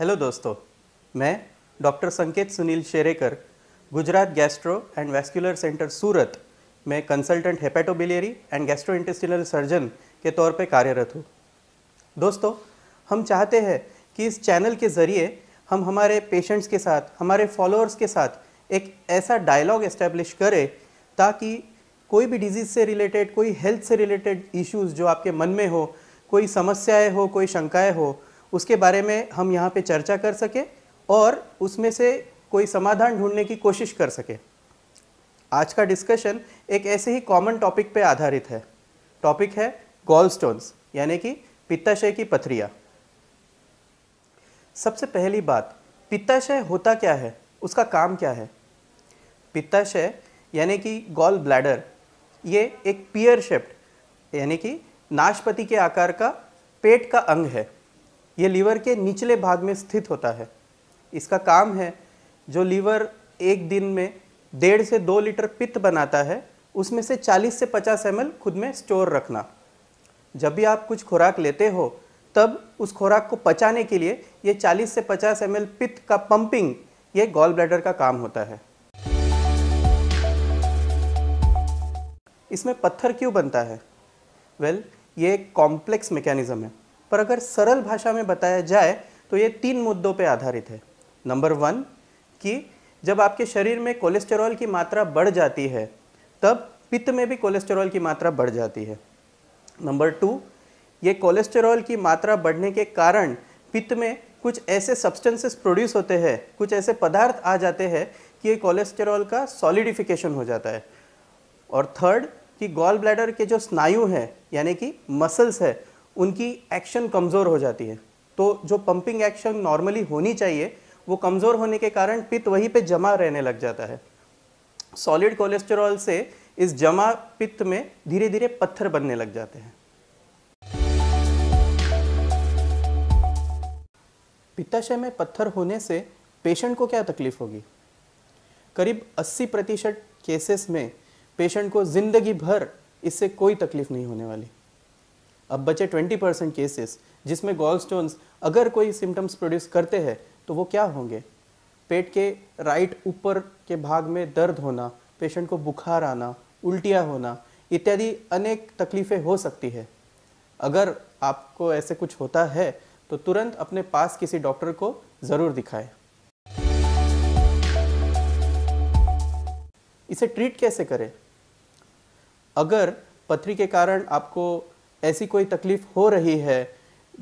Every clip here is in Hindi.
हेलो दोस्तों मैं doctor Sanket Sunil Sherekar Gujarat gastro and vascular centre Surat में consultant hepatobiliary and gastrointestinal surgeon के तौर पर कार्यरत हूँ दोस्तों हम चाहते हैं कि इस चैनल के ज़रिए हम हमारे पेशेंट्स के साथ हमारे फॉलोअर्स के साथ एक ऐसा डायलॉग इस्टेब्लिश करें ताकि कोई भी डिजीज़ से रिलेटेड कोई हेल्थ से रिलेटेड इश्यूज़ जो आपके मन में हो कोई समस्याएं हो कोई शंकाएं हो उसके बारे में हम यहाँ पे चर्चा कर सकें और उसमें से कोई समाधान ढूंढने की कोशिश कर सके आज का डिस्कशन एक ऐसे ही कॉमन टॉपिक पे आधारित है टॉपिक है गोल स्टोन्स यानी कि पित्ताशय की पथरिया सबसे पहली बात पित्ताशय होता क्या है उसका काम क्या है पित्ताशय यानी कि गॉल ब्लैडर ये एक पियर शेप्ड यानी कि नाशपति के आकार का पेट का अंग है ये लीवर के निचले भाग में स्थित होता है इसका काम है जो लीवर एक दिन में डेढ़ से दो लीटर पित्त बनाता है उसमें से 40 से 50 एम खुद में स्टोर रखना जब भी आप कुछ खुराक लेते हो तब उस खुराक को पचाने के लिए ये 40 से 50 एम पित्त का पंपिंग ये गॉल ब्लैडर का काम होता है इसमें पत्थर क्यों बनता है वेल well, ये एक कॉम्प्लेक्स मैकेनिज़्म है पर अगर सरल भाषा में बताया जाए तो ये तीन मुद्दों पर आधारित है नंबर वन कि जब आपके शरीर में कोलेस्टेरॉल की मात्रा बढ़ जाती है तब पित्त में भी कोलेस्टेरॉल की मात्रा बढ़ जाती है नंबर टू ये कोलेस्टेरॉल की मात्रा बढ़ने के कारण पित्त में कुछ ऐसे सब्सटेंसेस प्रोड्यूस होते हैं कुछ ऐसे पदार्थ आ जाते हैं कि ये कोलेस्टेरॉल का सॉलिडिफिकेशन हो जाता है और थर्ड कि गॉल ब्लैडर के जो स्नायु हैं यानी कि मसल्स है उनकी एक्शन कमज़ोर हो जाती है तो जो पंपिंग एक्शन नॉर्मली होनी चाहिए वो कमज़ोर होने के कारण पित्त वहीं पे जमा रहने लग जाता है सॉलिड कोलेस्टेरॉल से इस जमा पित्त में धीरे धीरे पत्थर बनने लग जाते हैं पित्ताशय में पत्थर होने से पेशेंट को क्या तकलीफ होगी करीब 80 प्रतिशत केसेस में पेशेंट को ज़िंदगी भर इससे कोई तकलीफ नहीं होने वाली अब बचे 20 परसेंट केसेस जिसमें गॉल स्टोन्स अगर कोई सिम्टम्स प्रोड्यूस करते हैं तो वो क्या होंगे पेट के राइट ऊपर के भाग में दर्द होना पेशेंट को बुखार आना उल्टियाँ होना इत्यादि अनेक तकलीफ़ें हो सकती है अगर आपको ऐसे कुछ होता है तो तुरंत अपने पास किसी डॉक्टर को ज़रूर दिखाएं। इसे ट्रीट कैसे करें अगर पथरी के कारण आपको ऐसी कोई तकलीफ हो रही है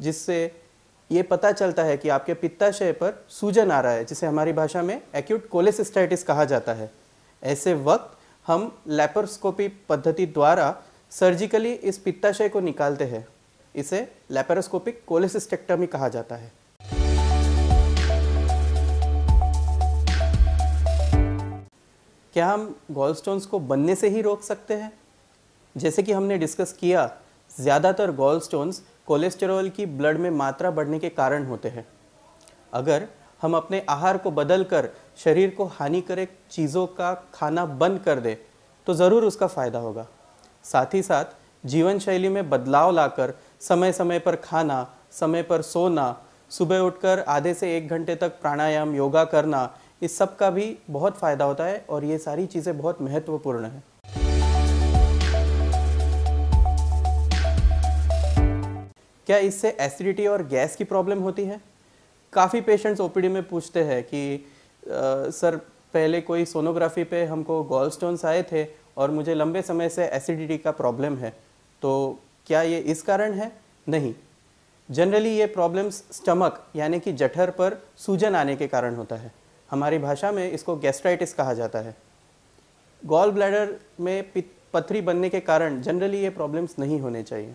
जिससे ये पता चलता है कि आपके पित्ताशय पर सूजन आ रहा है जिसे हमारी भाषा में एक्यूट कोलेसिस्टाइटिस कहा जाता है ऐसे वक्त हम लेपरोस्कोपी पद्धति द्वारा सर्जिकली इस पित्ताशय को निकालते हैं इसे लेपरोस्कोपिक कोलेसिस्टेक्टमी कहा जाता है क्या हम गॉल स्टोन्स को बनने से ही रोक सकते हैं जैसे कि हमने डिस्कस किया ज़्यादातर गॉल स्टोन्स कोलेस्टेरॉल की ब्लड में मात्रा बढ़ने के कारण होते हैं अगर हम अपने आहार को बदल कर शरीर को हानिकारक चीज़ों का खाना बंद कर दें तो ज़रूर उसका फ़ायदा होगा साथ ही साथ जीवन शैली में बदलाव लाकर समय समय पर खाना समय पर सोना सुबह उठकर आधे से एक घंटे तक प्राणायाम योगा करना इस सब का भी बहुत फ़ायदा होता है और ये सारी चीज़ें बहुत महत्वपूर्ण हैं क्या इससे एसिडिटी और गैस की प्रॉब्लम होती है काफ़ी पेशेंट्स ओपीडी में पूछते हैं कि आ, सर पहले कोई सोनोग्राफी पे हमको गॉल स्टोन्स आए थे और मुझे लंबे समय से एसिडिटी का प्रॉब्लम है तो क्या ये इस कारण है नहीं जनरली ये प्रॉब्लम्स स्टमक यानी कि जठर पर सूजन आने के कारण होता है हमारी भाषा में इसको गैस्ट्राइटिस कहा जाता है गॉल ब्लैडर में पथरी बनने के कारण जनरली ये प्रॉब्लम्स नहीं होने चाहिए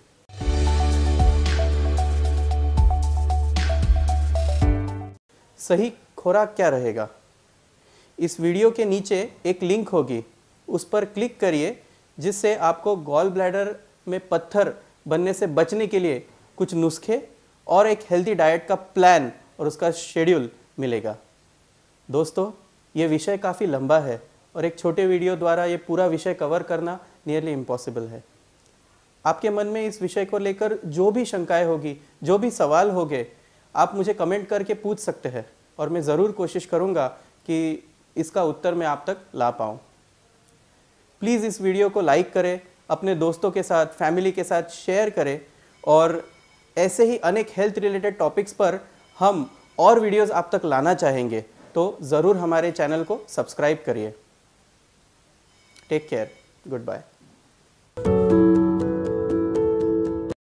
सही खुराक क्या रहेगा इस वीडियो के नीचे एक लिंक होगी उस पर क्लिक करिए जिससे आपको गॉल ब्लैडर में पत्थर बनने से बचने के लिए कुछ नुस्खे और एक हेल्दी डाइट का प्लान और उसका शेड्यूल मिलेगा दोस्तों ये विषय काफ़ी लंबा है और एक छोटे वीडियो द्वारा ये पूरा विषय कवर करना नियरली इम्पॉसिबल है आपके मन में इस विषय को लेकर जो भी शंकाएं होगी जो भी सवाल होंगे आप मुझे कमेंट करके पूछ सकते हैं और मैं ज़रूर कोशिश करूँगा कि इसका उत्तर मैं आप तक ला पाऊँ प्लीज़ इस वीडियो को लाइक करें अपने दोस्तों के साथ फैमिली के साथ शेयर करें और ऐसे ही अनेक हेल्थ रिलेटेड टॉपिक्स पर हम और वीडियोस आप तक लाना चाहेंगे तो ज़रूर हमारे चैनल को सब्सक्राइब करिए टेक केयर गुड बाय